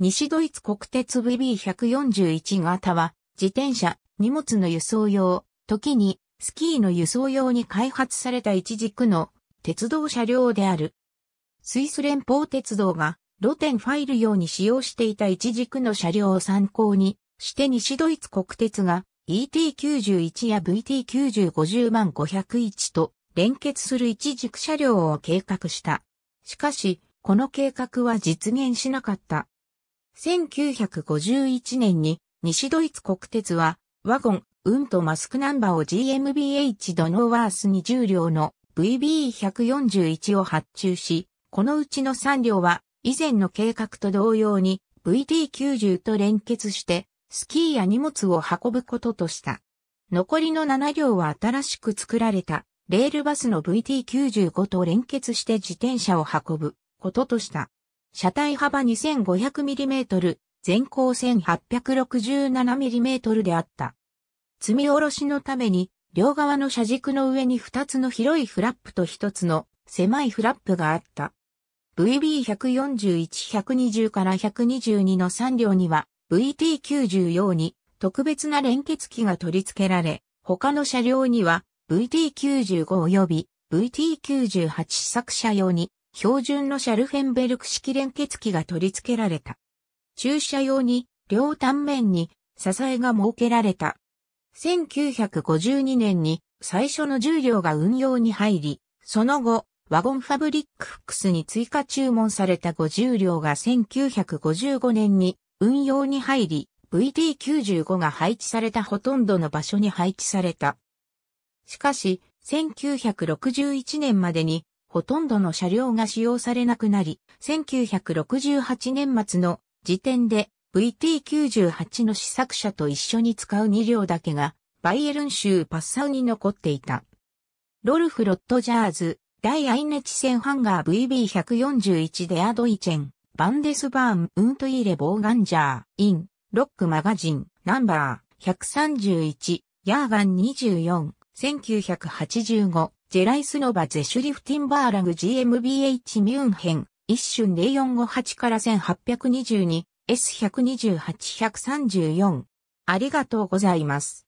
西ドイツ国鉄 VB141 型は、自転車、荷物の輸送用、時に、スキーの輸送用に開発された一軸の鉄道車両である。スイス連邦鉄道が露天ファイル用に使用していた一軸の車両を参考にして西ドイツ国鉄が ET91 や VT9050 万501と連結する一軸車両を計画した。しかし、この計画は実現しなかった。1951年に西ドイツ国鉄はワゴン、運とマスクナンバーを GMBH ドノーワース20両の VB141 を発注し、このうちの3両は以前の計画と同様に VT90 と連結してスキーや荷物を運ぶこととした。残りの7両は新しく作られたレールバスの VT95 と連結して自転車を運ぶこととした。車体幅 2500mm、全高 1867mm であった。積み下ろしのために、両側の車軸の上に2つの広いフラップと1つの狭いフラップがあった。VB141-120 から122の3両には VT90 用に特別な連結機が取り付けられ、他の車両には VT95 及び VT98 試作車用に標準のシャルフェンベルク式連結機が取り付けられた。駐車用に両端面に支えが設けられた。1952年に最初の重量が運用に入り、その後、ワゴンファブリックフックスに追加注文された50両が1955年に運用に入り、VT95 が配置されたほとんどの場所に配置された。しかし、1961年までにほとんどの車両が使用されなくなり、1968年末の時点で VT98 の試作車と一緒に使う2両だけが、バイエルン州パッサウに残っていた。ロルフ・ロッドジャーズ、第アイネチセンハンガー VB141 デアドイチェン、バンデスバーン、ウントイーレ・ボーガンジャー、イン、ロックマガジン、ナンバー、131、ヤーガン24、1985、ジェライスノバゼシュリフティンバーラグ GmbH ミュンヘン、一瞬0458から1822、S128-134。ありがとうございます。